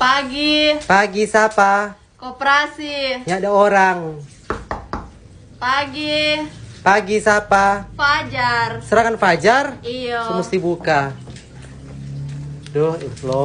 Pagi. Pagi siapa? Koperasi. Ya ada orang. Pagi. Pagi siapa? Fajar. Serangan Fajar? Iya. Semesti buka. Duh, itu